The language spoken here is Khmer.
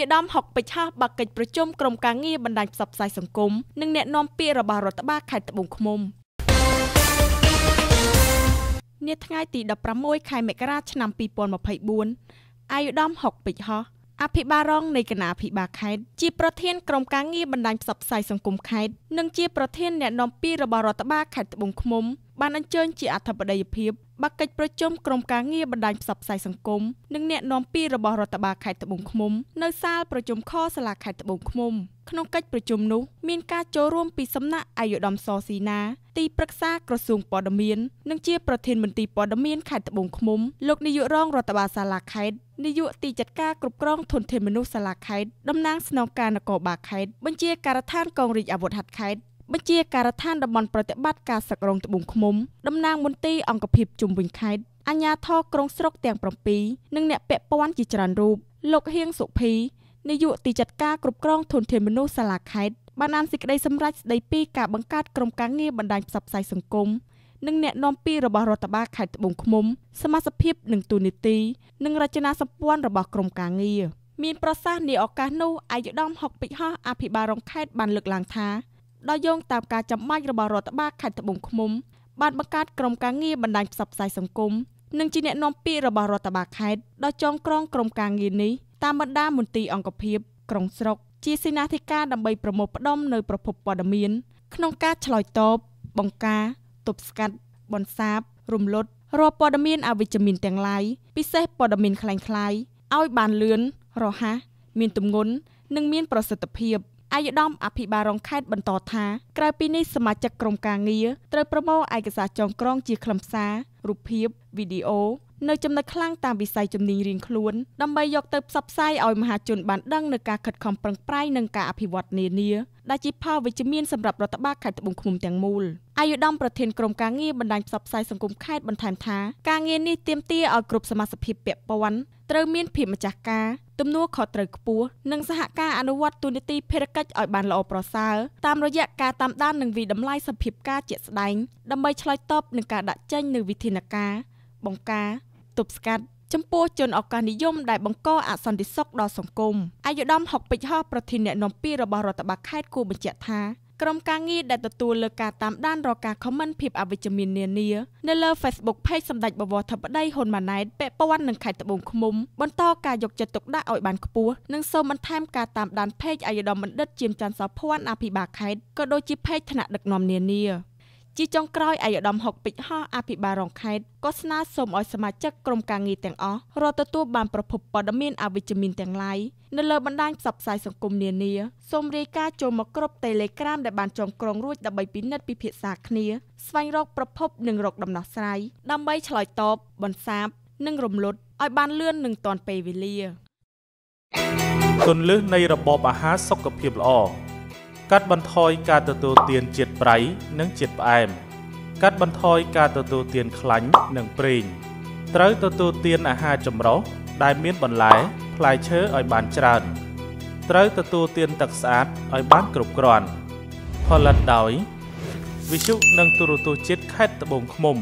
យដ្ឋមហុកបិឆោះបាកិច្ចប្រជុំក្រុមការងារបណ្ដាញផ្សព្វផ្សាយសង្គមនិងអ្នកនាំពាក្យរបស់រដ្ឋបាលខេត្តត្បូងឃ្មុំនាថ្ងៃទី16ខែមករាឆ្នាំ2024អាយដ្ឋមហុកពេជ្រហោះអភិបាលរងនៃគណៈអភិបាលខេត្តជាប្រធានក្រុមការងារបណ្ដាញផ្សព្វផ្សាយសង្គមខេត្តនិងជាប្រធានអ្នកនាំពាក្យរបស់រដ្ឋបាលខេត្តត្បូងឃ្មុំបានអញ្ជើញជាអធិបតីភាពបាក់កិច្ចប្រជុំក្រុមការងារបណ្ដាញផ្សព្វផ្សាយសង្គមនិងអ្នកណែនាំពីរបស់រដ្ឋបាលខេត្តត្បូងឃ្មុំនៅសាលប្រជុំខសាលាខេត្តត្បូងឃ្មុំ ក្នុងកិច្ចប្រជុំនោះមានការចូលរួមពីសំណាក់អាយុដំសស៊ីណាទីប្រឹក្សាក្រសួងព័ត៌មាន និងជា ប្រធានមន្ទីរព័ត៌មានខេត្តត្បូងឃ្មុំលោកនាយករងរដ្ឋបាលសាលាខេត្តនាយកទីចាត់ការគ្រប់គ្រងធនធានមនុស្សសាលាខេត្តតំណាងស្នងការនគរបាលខេត្តបញ្ជាការដ្ឋានកងរាជអាវុធហត្ថខេត្តបញ្ជាការដ្ឋានតំបន់ប្រតិបត្តិការសឹករងត្បូងឃ្មុំតំណាងមន្ទីរអង្គភាពជុំវិញខេត្តអាជ្ញាធរក្រុងស្រុកទាំង7និងអ្នកពាក់ព័ន្ធជាច្រើនរូបលោកហៀងសុភីនាយកទីចាត់ការគ្រប់គ្រង ធនធានមនុស្សសាលាខេត្តបានអានសេចក្តីសម្រេចស្តីពីការបង្កើតក្រុមការងារបណ្ដាញផ្សព្វផ្សាយសង្គមនិងអ្នកនាំពាក្យរបស់រដ្ឋបាលខេត្តត្បូងឃ្មុំសមាជិកនិងទូនីតិនិងរចនាសម្ព័ន្ធរបស់ក្រុមការងារមានប្រសាសន៍នាឱកាសនោះអាយដាមហុកពេជ្រហោះអភិបាលរងខេត្តបានលើកឡើងថាដោយយោងតាមការចាំបាច់របស់រដ្ឋបាលខេត្តត្បូងឃ្មុំបានបង្កើតក្រុមការងារបណ្ដាញផ្សព្វផ្សាយសង្គមនិងជាអ្នកនាំពាក្យរបស់រដ្ឋបាលខេត្តដល់ចងក្រងក្រុមការងារនេះតាមបណ្ដាមន្ទីរអង្គភាពក្រុងស្រុកជាសេនាធិការដើម្បីប្រមូលផ្ដុំនៅប្រភពព័ត៌មានក្នុងការឆ្លើយតបបង្ការទប់ស្កាត់បន្សាបរំលត់រាល់ព័ត៌មានអវិជ្ជមានទាំងឡាយពិសេសព័ត៌មានคล้ายៗឲ្យបានលឿនរហ័សមានទម្ងន់និងមានប្រសិទ្ធភាព។អាយដាមអភិបាលរងខេត្តបន្តថាក្រៅពីនេះសមាជិកក្រុមការងារត្រូវប្រមូលឯកសារចងក្រងជាខ្លឹមសាររូបភាពវីដេអូនៅចំណុចខ្លាំងតាមវិស័យជំនាញរៀងខ្លួនដើម្បីយកទៅផ្សព្វផ្សាយឲ្យមហាជនបានដឹងនៅការខិតខំប្រឹងប្រែងនិងការអភិវឌ្ឍនានាដែលជាផលវិជ្ជមានសម្រាប់រដ្ឋបាលខេត្តត្បូងឃ្មុំទាំងមូលអាយុដំប្រធានក្រុមការងារបណ្ដាញផ្សព្វផ្សាយសង្គមខេត្តបន្ថែមថាការងារនេះទាមទារឲ្យគ្រប់សមាជិកពាក់ព័ន្ធត្រូវមានភាពម្ចាស់ការទំនួលខុសត្រូវខ្ពស់និងសហការអនុវត្តទូនីតិភារកិច្ចឲ្យបានល្អប្រសើរតាមរយៈការតាមដាននិងវិតម្លៃសភាពការជាក់ស្ដែងដើម្បីឆ្លើយតបនឹងការដាក់ចេញនូវវិធានការបង្ការទប់ស្កាត់ចំពោះជនឱកាសនិយមដែលបង្កអសន្តិសុខដល់សង្គមអាយុដមហុកពេជ្រហោះប្រធានអ្នកនាំពាក្យរបស់រដ្ឋបាលខេត្តគូបញ្ជាក់ថាក្រុមការងារដែលទទួលលើការតាមដាន រកការ comment ភាពអវិជ្ជមាននានានៅលើ Facebook Page សម្ដេចបវរធិបតីហ៊ុនម៉ាណែតពាក់ព័ន្ធនឹងខេត្តត្បូងឃ្មុំបន្តការយកចិត្តទុកដាក់ឲ្យបានខ្ពស់និងសូមបន្ថែមការតាមដាន Page អាយដមបណ្ឌិតជាមច័ន្ទសោភ័ណ្ឌអភិបាលខេត្តក៏ដូចជា Page ថ្នាក់ដឹកនាំនានាជាចុងក្រោយអាយដាមហុកពេជ្រហោះអភិបាលរងខេត្តក៏ស្នើសុំឲ្យសមាជិកក្រុមការងារទាំងអស់រត់ទទួលបានប្រភពព័ត៌មានអវិជ្ជមានទាំងឡាយនៅលើបណ្ដាញផ្សព្វផ្សាយសង្គមនានាសូមរាយការណ៍ចូលមកក្រុម Telegram ដែលបានចងក្រងរួចដើម្បីពិនិត្យពិភាក្សាគ្នា ស្វែងរកប្រភពនិងរកដំណោះស្រាយដើម្បីឆ្លើយតបបន្សាប និងរំលត់ឲ្យបានលឿននិងទាន់ពេលវេលាគន្លឹះនៃរបបអាហារសុខភាពល្អកាត់បន្ថយការទទួលទានជាតិប្រៃនិងជាតិផ្អែមកាត់បន្ថយការទទួលទានខ្លាញ់និងប្រេងត្រូវទទួលទានអាហារចម្រុះដែលមានបន្លែផ្លែឈើឲ្យបានច្រើនត្រូវទទួលទានទឹកស្អាតឲ្យបានគ្រប់គ្រាន់ផលិតដោយវិទ្យុនិងទូរទស្សន៍ជាតិខេត្តត្បូងឃ្មុំ